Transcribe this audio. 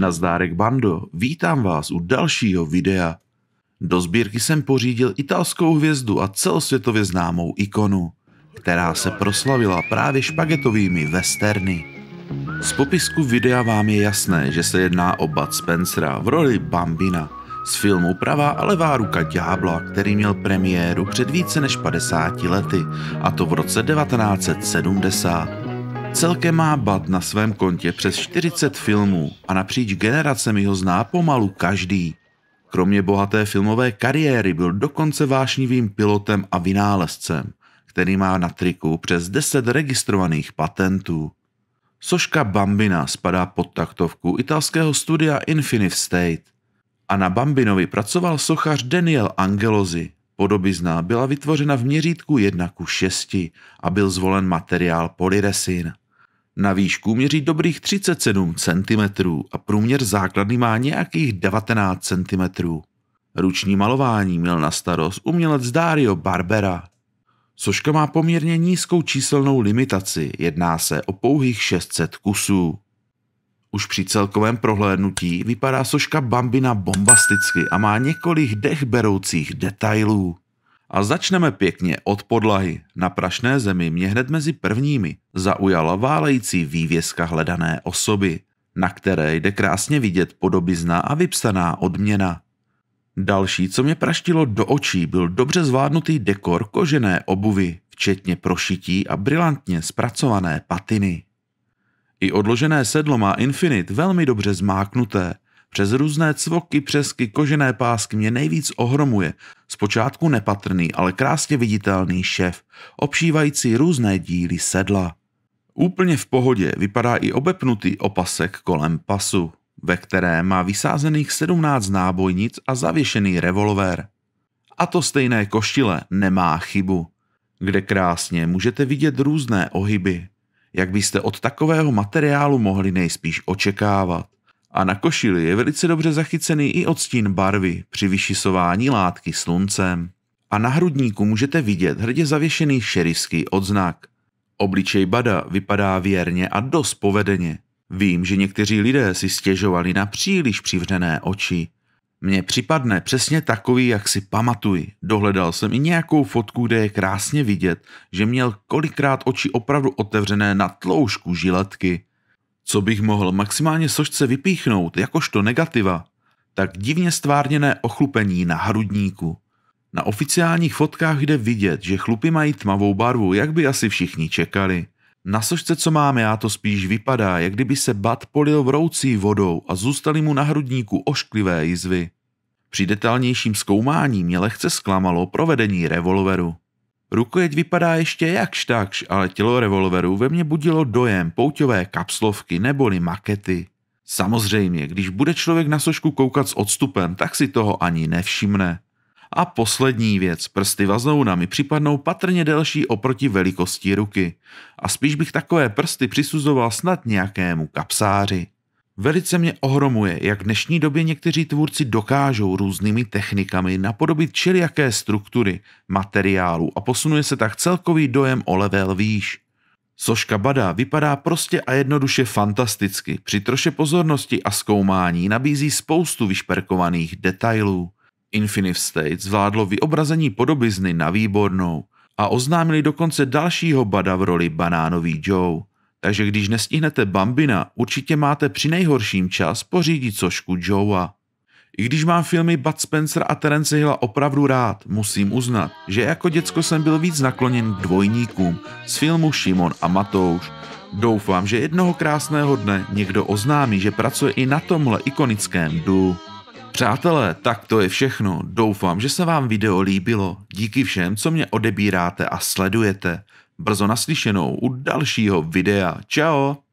Nazdárek Bando, vítám vás u dalšího videa. Do sbírky jsem pořídil italskou hvězdu a celosvětově známou ikonu, která se proslavila právě špagetovými westerny. Z popisku videa vám je jasné, že se jedná o Bud Spencera v roli Bambina z filmu Pravá a levá ruka ďábla, který měl premiéru před více než 50 lety, a to v roce 1970. Celkem má Bat na svém kontě přes 40 filmů a napříč generacemi ho zná pomalu každý. Kromě bohaté filmové kariéry byl dokonce vášnivým pilotem a vynálezcem, který má na triku přes 10 registrovaných patentů. Soška Bambina spadá pod taktovku italského studia Infinite State. A na Bambinovi pracoval sochař Daniel Angelosi. Podobizna byla vytvořena v měřítku 1 ku 6 a byl zvolen materiál polyresin. Na výšku měří dobrých 37 cm a průměr základny má nějakých 19 cm. Ruční malování měl na starost umělec Dario Barbera. Soška má poměrně nízkou číselnou limitaci, jedná se o pouhých 600 kusů. Už při celkovém prohlédnutí vypadá soška Bambina bombasticky a má několik dechberoucích detailů. A začneme pěkně od podlahy. Na prašné zemi mě hned mezi prvními zaujala válející vývězka hledané osoby, na které jde krásně vidět podobizna a vypsaná odměna. Další, co mě praštilo do očí, byl dobře zvládnutý dekor kožené obuvy, včetně prošití a brilantně zpracované patiny. I odložené sedlo má Infinit velmi dobře zmáknuté – přes různé cvoky, přesky, kožené pásky mě nejvíc ohromuje. Zpočátku nepatrný, ale krásně viditelný šef, obšívající různé díly sedla. Úplně v pohodě vypadá i obepnutý opasek kolem pasu, ve které má vysázených 17 nábojnic a zavěšený revolver. A to stejné koštile nemá chybu, kde krásně můžete vidět různé ohyby, jak byste od takového materiálu mohli nejspíš očekávat a na košili je velice dobře zachycený i odstín barvy při vyšisování látky sluncem. A na hrudníku můžete vidět hrdě zavěšený šerifský odznak. Obličej Bada vypadá věrně a dost povedeně. Vím, že někteří lidé si stěžovali na příliš přivřené oči. Mně připadne přesně takový, jak si pamatuji. Dohledal jsem i nějakou fotku, kde je krásně vidět, že měl kolikrát oči opravdu otevřené na tloušku žiletky co bych mohl maximálně sošce vypíchnout jakožto negativa, tak divně stvárněné ochlupení na hrudníku. Na oficiálních fotkách jde vidět, že chlupy mají tmavou barvu, jak by asi všichni čekali. Na sošce, co mám já, to spíš vypadá, jak kdyby se bat polil vroucí vodou a zůstaly mu na hrudníku ošklivé jizvy. Při detailnějším zkoumání mě lehce zklamalo provedení revolveru. Rukojeť vypadá ještě jakž takž, ale tělo revolveru ve mně budilo dojem pouťové kapslovky neboli makety. Samozřejmě, když bude člověk na sošku koukat s odstupem, tak si toho ani nevšimne. A poslední věc, prsty vazouna mi připadnou patrně delší oproti velikosti ruky. A spíš bych takové prsty přisuzoval snad nějakému kapsáři. Velice mě ohromuje, jak v dnešní době někteří tvůrci dokážou různými technikami napodobit čiliaké struktury, materiálu a posunuje se tak celkový dojem o level výš. Soška Bada vypadá prostě a jednoduše fantasticky, při troše pozornosti a zkoumání nabízí spoustu vyšperkovaných detailů. Infinite State zvládlo vyobrazení podobizny na výbornou a oznámili dokonce dalšího Bada v roli Banánový Joe takže když nestihnete Bambina, určitě máte při nejhorším čas pořídit sošku Joea. I když mám filmy Bud Spencer a Terence Hilla opravdu rád, musím uznat, že jako děcko jsem byl víc nakloněn k dvojníkům z filmu Šimon a Matouš. Doufám, že jednoho krásného dne někdo oznámí, že pracuje i na tomhle ikonickém dů. Přátelé, tak to je všechno. Doufám, že se vám video líbilo. Díky všem, co mě odebíráte a sledujete brzo naslyšenou u dalšího videa. Ciao!